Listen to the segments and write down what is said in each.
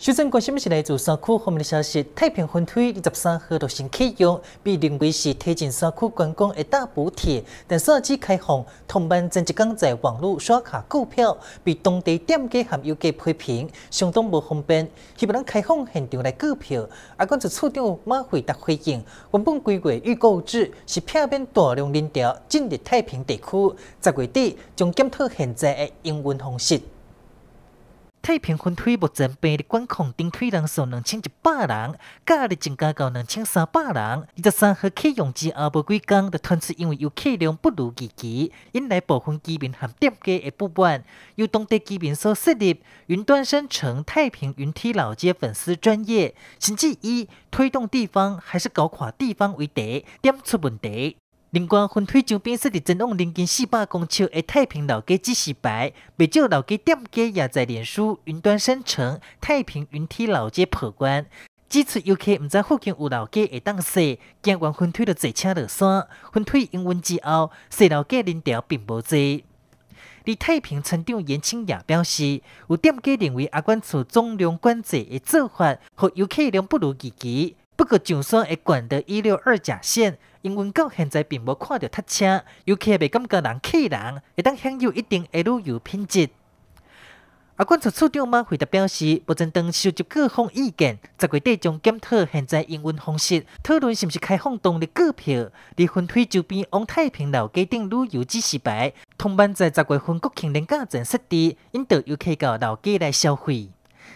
首先关心的是来自山区方面的消息，太平分推二十三号就新启用，被认为是推进山区观光一大补贴。但说起开放，同办、增值港在网络刷卡购票，被当地店家喊有给批评，相当不方便。希望开放现场来购票。啊，公子处长马会答回应，原本规划预购制，是避免大量人潮进入太平地区。十月底将检讨现在的营运方式。太平分腿目前兵的管控顶退人数两千一百人，今日增加到两千三百人。二十三号启用之阿婆鸡岗的团，次因为游客量不如预期，引来部分居民和店家的不满。有当地居民所设立云端商城太平云梯老街粉丝专业，甚至以推动地方还是搞垮地方为敌，点出问题。林冠分退场，变色的真往林跟四百公笑，的太平老街只是白。不少老街店家也在脸书云端声称太平云梯老街破关。这次游客不知附近有老街会当说，林完分退就坐车下山。退场营运之后，老街人潮并无多。而太平村长严清也表示，有店家认为阿关处总量管制的做法，和游客量不如自己。不过，上山会管到一六二甲线营运到现在，并无看到堵车，游客未感觉人挤人，会当享有一定的旅游品质。啊，管处处长马惠达表示，无正当收集各方意见，十月底将检讨现在营运方式，讨论是毋是开放当日购票。离婚退周边往太平老街顶旅游指示牌，通办在十月份国庆连假前设置，引导游客到老街来消费。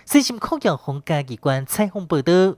新心闻，康永红家机关采访报道。